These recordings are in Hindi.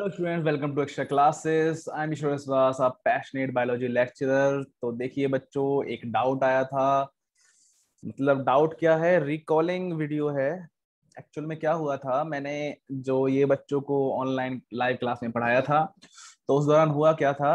Hello students welcome to extra classes I am Ishwar Iswas, आप पैशनेट बायोलॉजी लेक्चरर तो देखिए बच्चों एक डाउट आया था मतलब डाउट क्या है रिकॉलिंग वीडियो है एक्चुअल में क्या हुआ था मैंने जो ये बच्चों को ऑनलाइन लाइव क्लास में पढ़ाया था तो उस दौरान हुआ क्या था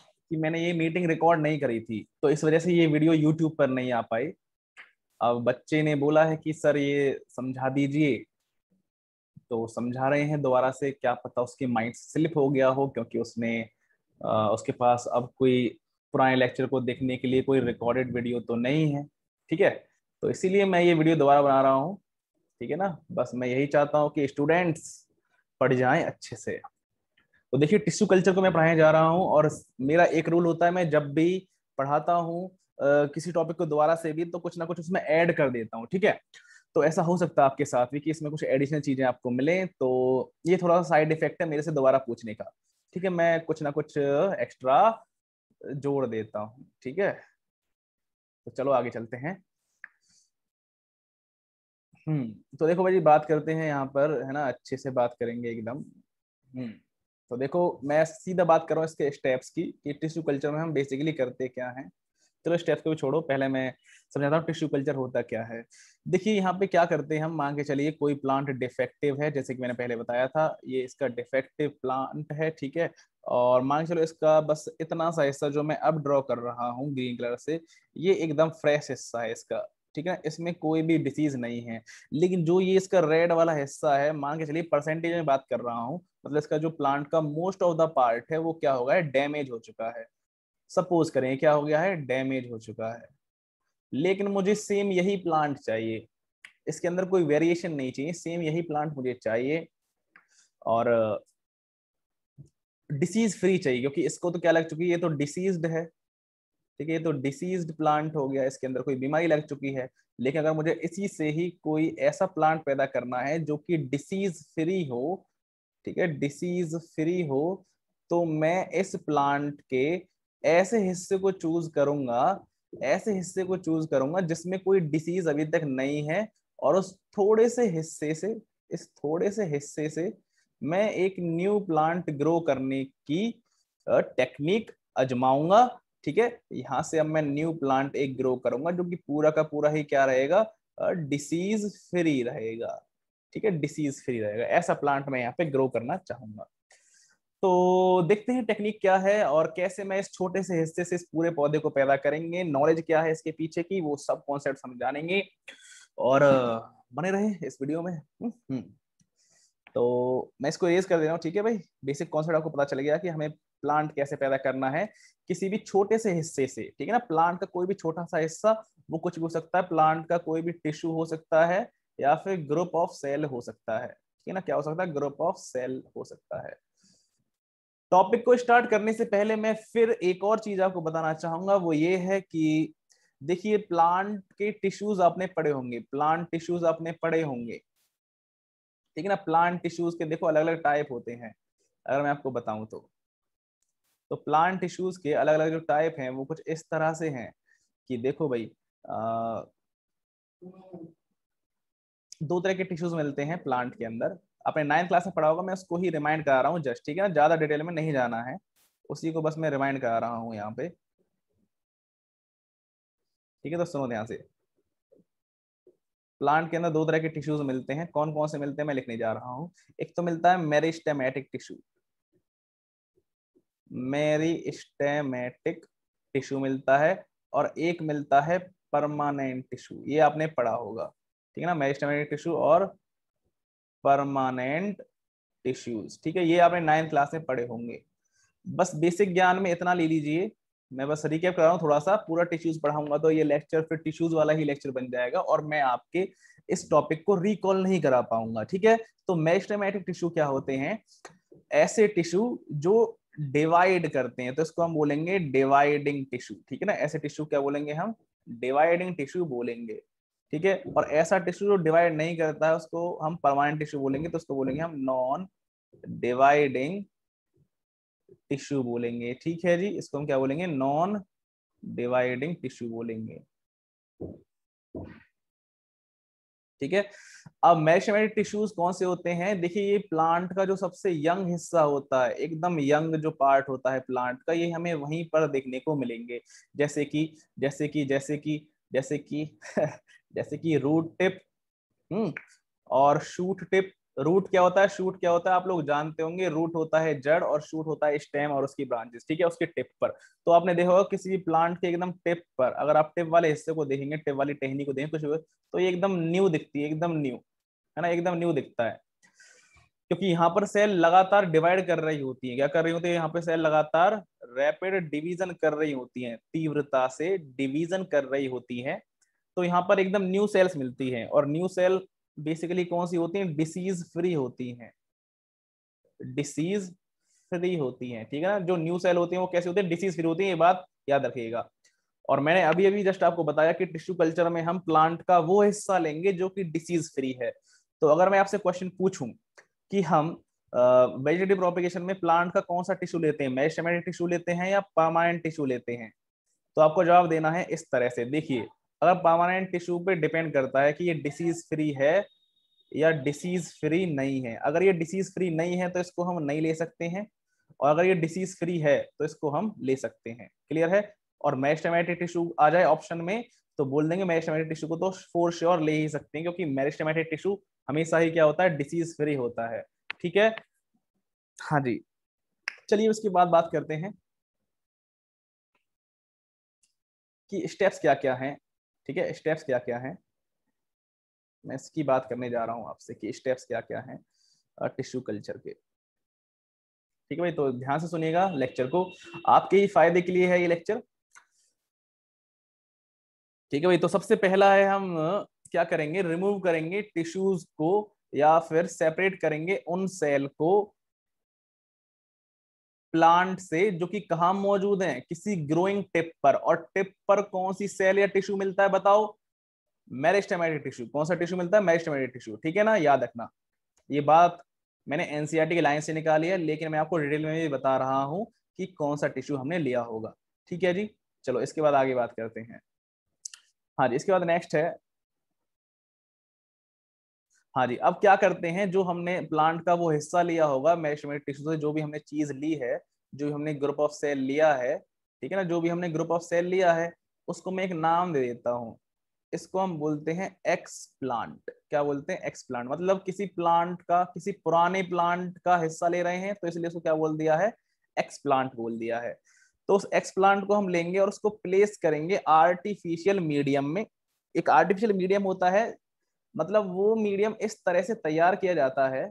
कि मैंने ये मीटिंग रिकॉर्ड नहीं करी थी तो इस वजह से ये वीडियो यूट्यूब पर नहीं आ पाई अब बच्चे ने बोला है कि सर ये समझा दीजिए तो समझा रहे हैं दोबारा से क्या पता उसके माइंड स्लिप हो गया हो क्योंकि उसने आ, उसके पास अब कोई पुराने लेक्चर को देखने के लिए कोई रिकॉर्डेड वीडियो तो नहीं है ठीक है तो इसीलिए मैं ये वीडियो दोबारा बना रहा हूँ ठीक है ना बस मैं यही चाहता हूँ कि स्टूडेंट्स पढ़ जाएं अच्छे से तो देखिए टिश्यू कल्चर को मैं पढ़ाने जा रहा हूँ और मेरा एक रूल होता है मैं जब भी पढ़ाता हूँ किसी टॉपिक को दोबारा से भी तो कुछ ना कुछ उसमें ऐड कर देता हूँ ठीक है तो ऐसा हो सकता है आपके साथ भी कि इसमें कुछ एडिशनल चीज़ें आपको मिलें तो ये थोड़ा सा साइड इफेक्ट है मेरे से दोबारा पूछने का ठीक है मैं कुछ ना कुछ एक्स्ट्रा जोड़ देता हूँ ठीक है तो चलो आगे चलते हैं हम्म तो देखो भाई बात करते हैं यहाँ पर है ना अच्छे से बात करेंगे एकदम हम्म तो देखो मैं सीधा बात कर रहा हूँ इसके स्टेप्स की कि टिश्यू कल्चर में हम बेसिकली करते क्या हैं चलो स्टेप को भी छोड़ो पहले मैं समझाता हूँ टिश्यू कल्चर होता क्या है देखिए यहाँ पे क्या करते हैं हम मान के चलिए कोई प्लांट डिफेक्टिव है जैसे कि मैंने पहले बताया था ये इसका डिफेक्टिव प्लांट है ठीक है और मान के चलो इसका बस इतना सा हिस्सा जो मैं अब ड्रॉ कर रहा हूँ ग्रीन कलर से ये एकदम फ्रेश हिस्सा है इसका ठीक है इसमें कोई भी डिसीज नहीं है लेकिन जो ये इसका रेड वाला हिस्सा है मान के चलिए परसेंटेज में बात कर रहा हूँ मतलब इसका जो प्लांट का मोस्ट ऑफ द पार्ट है वो क्या होगा डैमेज हो चुका है सपोज करें क्या हो गया है डैमेज हो चुका है लेकिन मुझे सेम यही प्लांट चाहिए इसके अंदर कोई वेरिएशन नहीं चाहिए सेम यही प्लांट मुझे चाहिए और डिसीज फ्री चाहिए क्योंकि इसको तो क्या लग चुकी है ये तो डिसीज्ड है ठीक है ये तो डिसीज्ड प्लांट हो गया इसके अंदर कोई बीमारी लग चुकी है लेकिन अगर मुझे इसी से ही कोई ऐसा प्लांट पैदा करना है जो कि डिसीज फ्री हो ठीक है डिसीज फ्री हो तो मैं इस प्लांट के ऐसे हिस्से को चूज करूंगा ऐसे हिस्से को चूज करूंगा जिसमें कोई डिसीज अभी तक नहीं है और उस थोड़े से हिस्से से इस थोड़े से हिस्से से मैं एक न्यू प्लांट ग्रो करने की टेक्निक अजमाऊंगा ठीक है यहाँ से अब मैं न्यू प्लांट एक ग्रो करूंगा जो कि पूरा का पूरा ही क्या रहेगा डिसीज फ्री रहेगा ठीक है डिसीज फ्री रहेगा ऐसा प्लांट मैं यहाँ पे ग्रो करना चाहूंगा तो देखते हैं टेक्निक क्या है और कैसे मैं इस छोटे से हिस्से से इस पूरे पौधे को पैदा करेंगे नॉलेज क्या है इसके पीछे की वो सब कॉन्सेप्ट हम जानेंगे और बने रहे इस वीडियो में हम्म, हम्म। तो मैं इसको रेज कर दे रहा हूँ ठीक है भाई बेसिक कॉन्सेप्ट आपको पता चल गया कि हमें प्लांट कैसे पैदा करना है किसी भी छोटे से हिस्से से ठीक है ना प्लांट का कोई भी छोटा सा हिस्सा वो कुछ भी हो सकता है प्लांट का कोई भी टिश्यू हो सकता है या फिर ग्रुप ऑफ सेल हो सकता है ठीक है ना क्या हो सकता है ग्रुप ऑफ सेल हो सकता है टॉपिक को स्टार्ट करने से पहले मैं फिर एक और चीज आपको बताना चाहूंगा वो ये है कि देखिए प्लांट के टिश्यूज आपने पढ़े होंगे प्लांट टिश्यूज आपने पढ़े होंगे ठीक है ना प्लांट टिश्यूज के देखो अलग अलग टाइप होते हैं अगर मैं आपको बताऊं तो तो प्लांट टिश्यूज के अलग अलग जो टाइप हैं वो कुछ इस तरह से हैं कि देखो भाई आ, दो तरह के टिश्यूज मिलते हैं प्लांट के अंदर आपने नाइन्थ क्लास में पढ़ा होगा मैं उसको ही रिमाइंड करा रहा हूँ जस्ट ठीक है ना ज़्यादा डिटेल में नहीं जाना है उसी को बस मैं रिमाइंड करा रहा हूँ यहाँ पे ठीक है तो सुनो ध्यान से प्लांट के अंदर दो तरह के टिश्यूज मिलते हैं कौन कौन से मिलते हैं मैं लिखने जा रहा हूँ एक तो मिलता है स्टेमेटिक टिश्यू स्टेमेटिक टिश्यू मिलता है और एक मिलता है परमानेंट टिश्यू ये आपने पढ़ा होगा ठीक है ना मेरी टिश्यू और परमानेंट टिश्यूज ठीक है ये आपने नाइन्थ क्लास में पढ़े होंगे बस बेसिक ज्ञान में इतना ले लीजिए मैं बस रिकेप कर रहा हूँ थोड़ा सा पूरा टिश्यूज पढ़ाऊंगा तो ये लेक्चर फिर टिश्यूज वाला ही लेक्चर बन जाएगा और मैं आपके इस टॉपिक को रिकॉल नहीं करा पाऊंगा ठीक है तो मैस्टेमेटिक टिश्यू क्या होते हैं ऐसे टिश्यू जो डिवाइड करते हैं तो इसको हम बोलेंगे डिवाइडिंग टिश्यू ठीक है ना ऐसे टिश्यू क्या बोलेंगे हम डिवाइडिंग टिश्यू बोलेंगे ठीक है और ऐसा टिश्यू जो डिवाइड नहीं करता है उसको हम परमानेंट टिश्यू बोलेंगे तो उसको बोलेंगे हम नॉन डिवाइडिंग टिश्यू बोलेंगे ठीक है जी इसको हम क्या बोलेंगे नॉन डिवाइडिंग टिश्यू बोलेंगे ठीक है अब मैशमेटिक टिश्यूज कौन से होते हैं देखिए ये प्लांट का जो सबसे यंग हिस्सा होता है एकदम यंग जो पार्ट होता है प्लांट का ये हमें वहीं पर देखने को मिलेंगे जैसे कि जैसे कि जैसे कि जैसे कि जैसे कि रूट टिप हम्म और शूट टिप रूट क्या होता है शूट क्या होता है आप लोग जानते होंगे रूट होता है जड़ और शूट होता है स्टेम और उसकी ब्रांचेस ठीक है उसके टिप पर तो आपने देखा होगा किसी भी प्लांट के एकदम टिप पर अगर आप टिप वाले हिस्से को देखेंगे टिप वाली टहनी को देखें कुछ तो, तो ये एकदम न्यू दिखती है एकदम न्यू है ना एकदम न्यू दिखता है क्योंकि यहाँ पर सेल लगातार डिवाइड कर रही होती है क्या कर रही होती है यहाँ पर सेल लगातार रैपिड डिवीजन कर रही होती है तीव्रता से डिवीजन कर रही होती है तो यहाँ पर एकदम न्यू सेल्स मिलती है और न्यू सेल बेसिकली कौन सी होती है डिसीज फ्री होती है डिसीज फ्री होती है ठीक है ना जो न्यू सेल होती है वो कैसे होती है डिसीज फ्री होती है ये बात याद रखिएगा और मैंने अभी अभी जस्ट आपको बताया कि टिश्यू कल्चर में हम प्लांट का वो हिस्सा लेंगे जो कि डिसीज फ्री है तो अगर मैं आपसे क्वेश्चन पूछूं कि हम वेजिटेटिव प्रोपिगेशन में प्लांट का कौन सा टिश्यू लेते हैं मैशमेटिक टिश्यू लेते हैं या परमानेंट टिश्यू लेते हैं तो आपको जवाब देना है इस तरह से देखिए अगर परमानेंट टिश्यू पे डिपेंड करता है कि ये डिसीज फ्री है या डिसीज फ्री नहीं है अगर ये डिसीज फ्री नहीं है तो इसको हम नहीं ले सकते हैं और अगर ये डिसीज फ्री है तो इसको हम ले सकते हैं क्लियर है और मैरिस्टेमेटिक टिश्यू आ जाए ऑप्शन में तो बोल देंगे मैरिस्टेमेटिक टिश्यू को तो फोर श्योर ले ही सकते हैं क्योंकि मैरिस्टेमेटिक टिश्यू हमेशा ही क्या होता है डिसीज फ्री होता है ठीक है हाँ जी चलिए उसके बाद बात करते हैं कि स्टेप्स क्या क्या हैं ठीक है स्टेप्स क्या क्या हैं मैं इसकी बात करने जा रहा हूँ आपसे कि स्टेप्स क्या क्या हैं टिश्यू कल्चर के ठीक है भाई तो ध्यान से सुनिएगा लेक्चर को आपके ही फायदे के लिए है ये लेक्चर ठीक है भाई तो सबसे पहला है हम क्या करेंगे रिमूव करेंगे टिश्यूज को या फिर सेपरेट करेंगे उन सेल को प्लांट से जो कि कहा मौजूद है किसी ग्रोइंग टिप पर और टिप पर कौन सी सेल या टिश्यू मिलता है बताओ मैरिस्टेमेटिक टिश्यू कौन सा टिश्यू मिलता है मैरिस्टेमेटिक टिश्यू ठीक है ना याद रखना ये बात मैंने एनसीआरटी e के लाइन से निकाली है लेकिन मैं आपको डिटेल में भी बता रहा हूं कि कौन सा टिश्यू हमने लिया होगा ठीक है जी चलो इसके बाद आगे बात करते हैं हाँ जी इसके बाद नेक्स्ट है हाँ जी अब क्या करते हैं जो हमने प्लांट का वो हिस्सा लिया होगा मैशमेट टिश्यू से जो भी हमने चीज ली है जो भी हमने ग्रुप ऑफ सेल लिया है ठीक है ना जो भी हमने ग्रुप ऑफ सेल लिया है उसको मैं एक नाम दे देता हूँ इसको हम बोलते हैं एक्स प्लांट क्या बोलते हैं एक्स प्लांट मतलब किसी प्लांट का किसी पुराने प्लांट का हिस्सा ले रहे हैं तो इसलिए उसको क्या बोल दिया है एक्स प्लांट बोल दिया है तो उस एक्स प्लांट को हम लेंगे और उसको प्लेस करेंगे आर्टिफिशियल मीडियम में एक आर्टिफिशियल मीडियम होता है मतलब वो मीडियम इस तरह से तैयार किया जाता है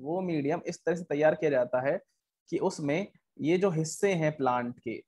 वो मीडियम इस तरह से तैयार किया जाता है कि उसमें ये जो हिस्से हैं प्लांट के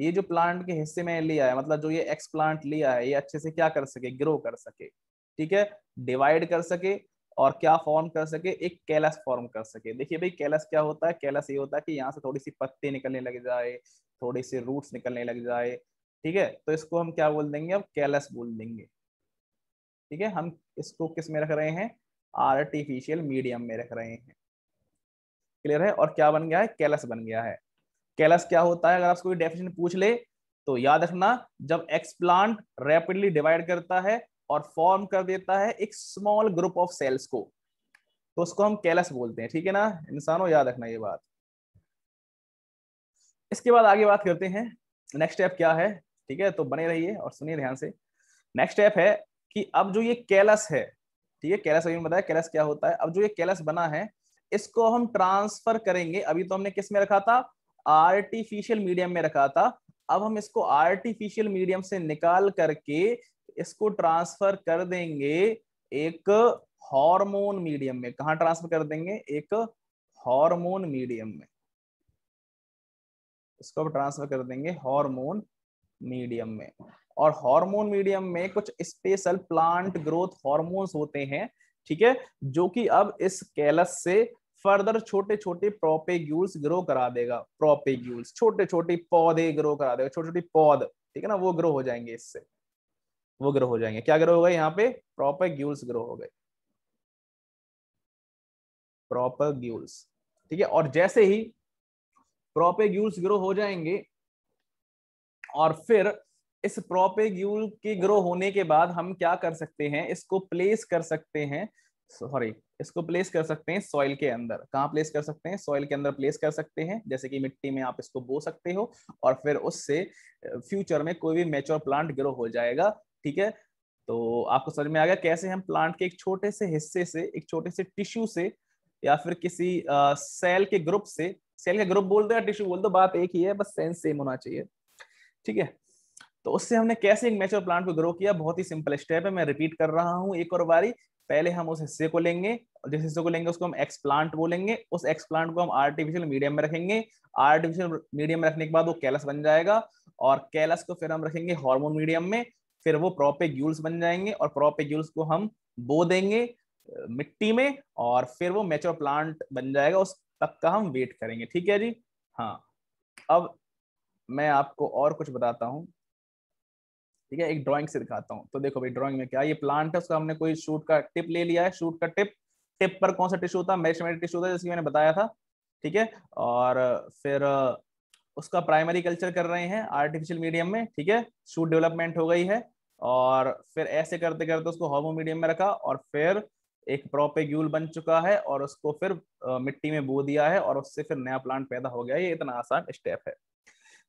ये जो प्लांट के हिस्से में लिया है मतलब जो ये एक्स प्लांट लिया है ये अच्छे से क्या कर सके ग्रो कर सके ठीक है डिवाइड कर सके और क्या फॉर्म कर सके एक कैलस फॉर्म कर सके देखिए भाई कैलस क्या होता है कैलस ये होता है कि यहाँ से थोड़ी सी पत्ते निकलने लग जाए थोड़े से रूट्स निकलने लग जाए ठीक है तो इसको हम क्या बोल देंगे अब कैलस बोल देंगे ठीक है हम इसको किस में रख रहे हैं आर्टिफिशियल मीडियम में रख रहे हैं क्लियर है और क्या बन गया है कैलस बन गया है कैलस क्या होता है अगर आपको डेफिनेशन पूछ ले तो याद रखना जब एक्सप्लांट रैपिडली डिवाइड करता है और फॉर्म कर देता है एक स्मॉल ग्रुप ऑफ सेल्स को तो उसको हम कैलस बोलते हैं ठीक है ना इंसानों याद रखना ये बात इसके बाद आगे बात करते हैं नेक्स्ट स्टेप क्या है ठीक है तो बने रहिए और सुनिए ध्यान से नेक्स्ट स्टेप है कि अब जो ये कैलस है ठीक है कैलस अभी बताया कैलस क्या होता है अब जो ये कैलस बना है इसको हम ट्रांसफर करेंगे अभी तो हमने किस में रखा था आर्टिफिशियल मीडियम में रखा था अब हम इसको आर्टिफिशियल मीडियम से निकाल करके इसको ट्रांसफर कर देंगे एक हार्मोन मीडियम में कहा ट्रांसफर कर देंगे एक हार्मोन मीडियम में इसको ट्रांसफर कर देंगे हार्मोन मीडियम में और हार्मोन मीडियम में कुछ स्पेशल प्लांट ग्रोथ हार्मोन्स होते हैं ठीक है जो कि अब इस कैलस से फर्दर छोटे छोटे प्रोपेग्यूल्स ग्रो करा देगा प्रोपेग्यूल्स छोटे छोटे पौधे ग्रो करा देगा छोटे छोटे पौध ठीक है ना वो ग्रो हो जाएंगे इससे वो ग्रो हो जाएंगे क्या ग्रो हो गए यहाँ पे प्रोपेग्यूल्स ग्रो हो गए प्रोपेग्यूल्स ठीक है और जैसे ही प्रोपेग्यूल्स ग्रो हो जाएंगे और फिर इस प्रोपेग्यूल के ग्रो होने के बाद हम क्या कर सकते हैं इसको प्लेस कर सकते हैं सॉरी इसको प्लेस कर सकते हैं सॉइल के अंदर कहाँ प्लेस कर सकते हैं सॉइल के अंदर प्लेस कर सकते हैं जैसे कि मिट्टी में आप इसको बो सकते हो और फिर उससे फ्यूचर में कोई भी मेच्योर प्लांट ग्रो हो जाएगा ठीक है तो आपको समझ में आ गया कैसे हम प्लांट के एक छोटे से हिस्से से एक छोटे से टिश्यू से या फिर किसी सेल के ग्रुप से सेल का ग्रुप बोल दो या टिश्यू बोल दो बात एक ही है बस सेंस सेम होना चाहिए ठीक है तो उससे हमने कैसे एक मेच्योर प्लांट को ग्रो किया बहुत ही सिंपल स्टेप है मैं रिपीट कर रहा हूँ एक और बारी पहले हम उस हिस्से को लेंगे और जिस हिस्से को लेंगे उसको हम एक्स प्लांट बोलेंगे उस एक्स प्लांट को हम आर्टिफिशियल मीडियम में रखेंगे आर्टिफिशियल मीडियम में रखने के बाद वो कैलस बन जाएगा और कैलस को फिर हम रखेंगे हार्मोन मीडियम में फिर वो प्रोपेग्यूल्स बन जाएंगे और प्रोपेग्यूल्स को हम बो देंगे मिट्टी में और फिर वो मेच्योर प्लांट बन जाएगा उस तक का हम वेट करेंगे ठीक है जी हाँ अब मैं आपको और कुछ बताता हूँ ठीक है एक ड्रॉइंग से दिखाता हूँ तो देखो भाई ड्रॉइंग में क्या ये प्लांट है उसका हमने कोई शूट का टिप ले लिया है शूट का टिप टिप पर कौन सा टिश्यू था मैशमेटिक टिश्यू था जैसे मैंने बताया था ठीक है और फिर उसका प्राइमरी कल्चर कर रहे हैं आर्टिफिशियल मीडियम में ठीक है शूट डेवलपमेंट हो गई है और फिर ऐसे करते करते उसको हॉमो मीडियम में रखा और फिर एक प्रोपेग्यूल बन चुका है और उसको फिर मिट्टी में बो दिया है और उससे फिर नया प्लांट पैदा हो गया ये इतना आसान स्टेप है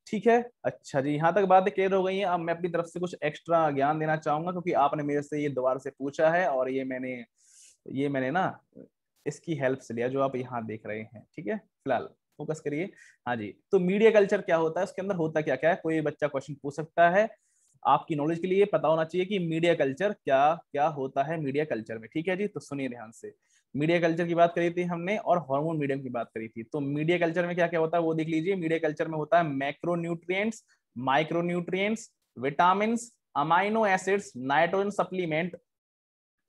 ठीक है अच्छा जी यहाँ तक बातें क्लियर हो गई हैं अब मैं अपनी तरफ से कुछ एक्स्ट्रा ज्ञान देना चाहूंगा क्योंकि आपने मेरे से ये दोबारा से पूछा है और ये मैंने ये मैंने ना इसकी हेल्प से लिया जो आप यहाँ देख रहे हैं ठीक है फिलहाल फोकस करिए हाँ जी तो मीडिया कल्चर क्या होता है उसके अंदर होता क्या क्या है कोई बच्चा क्वेश्चन पूछ सकता है आपकी नॉलेज के लिए पता होना चाहिए कि मीडिया कल्चर क्या क्या होता है मीडिया कल्चर में ठीक है जी तो सुनिए ध्यान से मीडिया कल्चर की बात करी थी हमने और हार्मोन मीडियम की बात करी थी तो मीडिया कल्चर में क्या क्या होता है वो देख लीजिए मीडिया कल्चर में होता है macronutrients micronutrients vitamin amino acids nitrogen supplement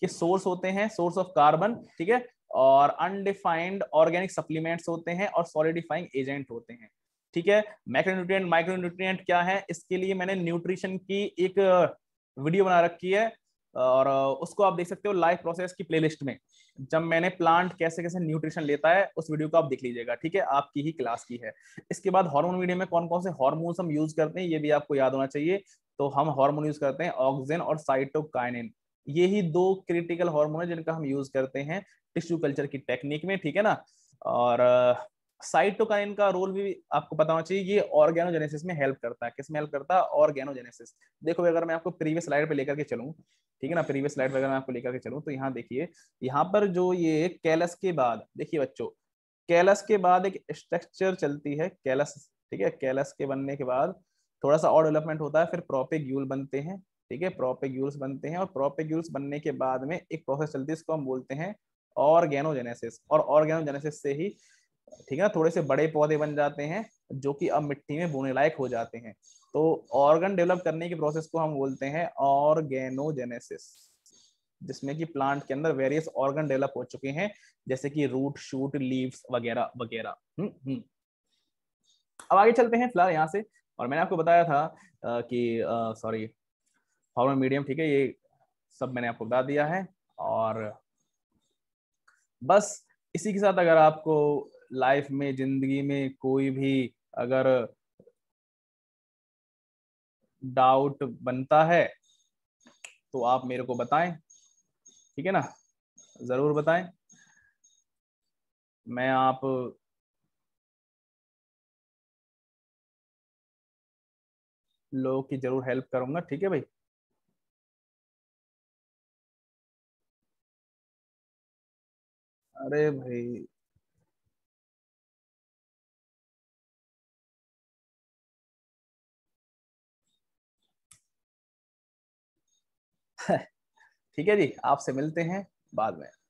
के सोर्स होते हैं सोर्स ऑफ कार्बन ठीक है और अनडिफाइंड ऑर्गेनिक सप्लीमेंट्स होते हैं और सॉलिडिफाइंग एजेंट होते हैं ठीक है मैक्रोन्यूट्रिएंट माइक्रोन्यूट्रिय क्या है इसके लिए मैंने न्यूट्रिशन की एक वीडियो uh, बना रखी है और उसको आप देख सकते हो लाइफ प्रोसेस की प्लेलिस्ट में जब मैंने प्लांट कैसे कैसे न्यूट्रिशन लेता है उस वीडियो को आप देख लीजिएगा ठीक है आपकी ही क्लास की है इसके बाद हार्मोन वीडियो में कौन कौन से हार्मोन्स हम यूज करते हैं ये भी आपको याद होना चाहिए तो हम हार्मोन यूज करते हैं ऑक्सीजन और साइटोकाइनिन ये ही दो क्रिटिकल हार्मोन है जिनका हम यूज करते हैं टिश्यू कल्चर की टेक्निक में ठीक है ना और साइटोकाइन का रोल भी आपको पता होना चाहिए ये ऑर्गेनोजेनेसिस में हेल्प करता है किसमें हेल्प करता है ऑर्गेनोजेनेसिस देखो अगर मैं आपको प्रीवियस स्लाइड पे लेकर के चलूँ ठीक है ना प्रीवियस स्लाइड पे अगर मैं आपको लेकर के चलूँ तो यहाँ देखिए यहाँ पर जो ये कैलस के बाद देखिए बच्चों कैलस के बाद एक स्ट्रक्चर चलती है कैलस ठीक है कैलस के बनने के बाद थोड़ा सा और डेवलपमेंट होता है फिर प्रोपेग्यूल बनते हैं ठीक है प्रोपेग्यूल्स बनते हैं और प्रोपेग्यूल्स बनने के बाद में एक प्रोसेस चलती है इसको हम बोलते हैं ऑर्गेनोजेनेसिस और ऑर्गेनोजेनेसिस से ही ठीक है ना थोड़े से बड़े पौधे बन जाते हैं जो कि अब मिट्टी में बोने लायक हो जाते हैं तो ऑर्गन डेवलप करने की प्रोसेस को हम बोलते हैं ऑर्गेनोजेनेसिस जिसमें कि प्लांट के अंदर वेरियस ऑर्गन डेवलप हो चुके हैं जैसे कि रूट शूट लीव्स वगैरह वगैरह हम्म, हम्म अब आगे चलते हैं फिलहाल यहाँ से और मैंने आपको बताया था आ, कि सॉरी फॉर्मल मीडियम ठीक है ये सब मैंने आपको बता दिया है और बस इसी के साथ अगर आपको लाइफ में जिंदगी में कोई भी अगर डाउट बनता है तो आप मेरे को बताएं ठीक है ना जरूर बताएं मैं आप लोगों की जरूर हेल्प करूंगा ठीक है भाई अरे भाई ठीक है जी आपसे मिलते हैं बाद में